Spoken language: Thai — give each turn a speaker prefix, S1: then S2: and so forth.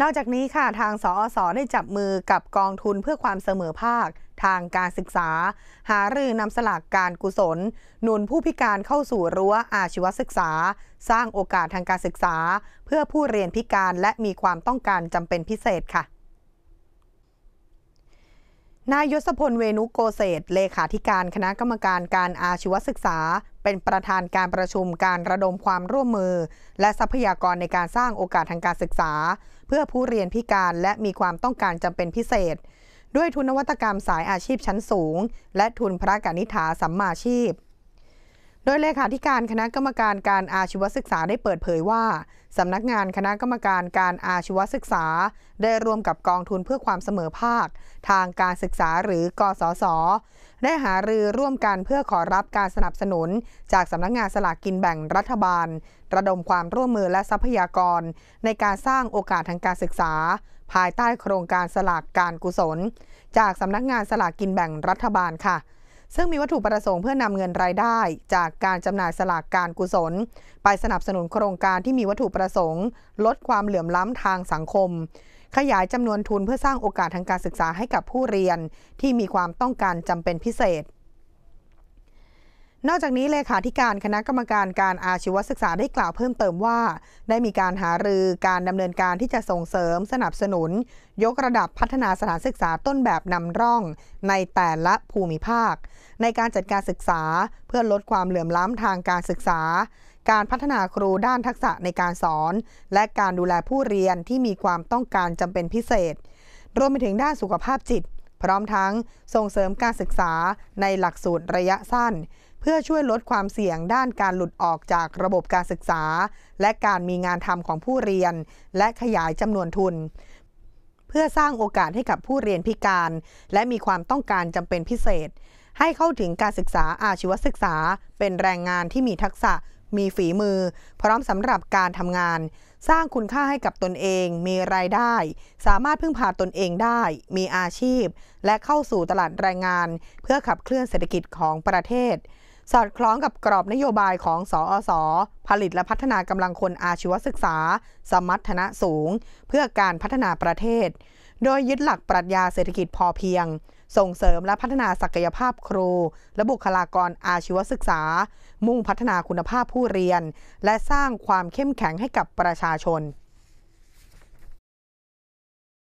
S1: นอกจากนี้ค่ะทางสอสอได้จับมือกับกองทุนเพื่อความเสมอภาคทางการศึกษา หารือนำสลากการกุศลหนุนผู้พิการเข้าสู่รั้วอาชีวศึกษา สร้างโอกาสทางการศึกษา เพื่อผู้เรียนพิการและมีความต้องการจำเป็นพิเศษค่ะนายยศพลเวนุโกเศษเลขาธิการคณะกรรมการการอาชีวศึกษาเป็นประธานการประชุมการระดมความร่วมมือ และทรัพยากรในการสร้างโอกาสทางการศึกษา เพื่อผู้เรียนพิการและมีความต้องการจำเป็นพิเศษ ด้วยทุนนวัตกรรมสายอาชีพชั้นสูง และทุนพระกนิษฐาสัมมาชีพดยเลขาธิการคณะกรรมการการอาชีวศึกษาได้เปิดเผยว่าสำนักงานคณะกรรมการการอาชีวศึกษา ได้ร่วมกับกองทุนเพื่อความเสมอภาค ทางการศึกษาหรือกสศได้หารือร่วมกันเพื่อขอรับการสนับสนุน จากสำนักงานสลากกินแบ่งรัฐบาล ระดมความร่วมมือและทรัพยากร ในการสร้างโอกาสทางการศึกษา ภายใต้โครงการสลากการกุศล จากสำนักงานสลากกินแบ่งรัฐบาลค่ะซึ่งมีวัตถุประสงค์เพื่อนำเงินรายได้จากการจำหน่ายสลากการกุศล ไปสนับสนุนโครงการที่มีวัตถุประสงค์ ลดความเหลื่อมล้ำทางสังคม ขยายจำนวนทุนเพื่อสร้างโอกาสทางการศึกษาให้กับผู้เรียน ที่มีความต้องการจำเป็นพิเศษนอกจากนี้เลขาธิการคณะกรรมการการอาชีวศึกษาได้กล่าวเพิ่มเติมว่า ได้มีการหารือการดำเนินการที่จะส่งเสริมสนับสนุน ยกระดับพัฒนาสถานศึกษาต้นแบบนำร่อง ในแต่ละภูมิภาค ในการจัดการศึกษาเพื่อลดความเหลื่อมล้ำทางการศึกษา การพัฒนาครูด้านทักษะในการสอน และการดูแลผู้เรียนที่มีความต้องการจำเป็นพิเศษ รวมไปถึงด้านสุขภาพจิต พร้อมทั้งส่งเสริมการศึกษาในหลักสูตรระยะสั้นเพื่อช่วยลดความเสี่ยงด้านการหลุดออกจากระบบการศึกษา และการมีงานทำของผู้เรียน และขยายจำนวนทุน เพื่อสร้างโอกาสให้กับผู้เรียนพิการ และมีความต้องการจำเป็นพิเศษ ให้เข้าถึงการศึกษาอาชีวศึกษา เป็นแรงงานที่มีทักษะ มีฝีมือพร้อมสำหรับการทำงาน สร้างคุณค่าให้กับตนเอง มีรายได้ สามารถพึ่งพาตนเองได้ มีอาชีพ และเข้าสู่ตลาดแรงงาน เพื่อขับเคลื่อนเศรษฐกิจของประเทศสอดคล้องกับกรอบนโยบายของสอสอผลิตและพัฒนากำลังคนอาชีวศึกษา สมรรถนะสูง เพื่อการพัฒนาประเทศ โดยยึดหลักปรัชญาเศรษฐกิจพอเพียง ส่งเสริมและพัฒนาศักยภาพครูและบุคลากรอาชีวศึกษา มุ่งพัฒนาคุณภาพผู้เรียน และสร้างความเข้มแข็งให้กับประชาชน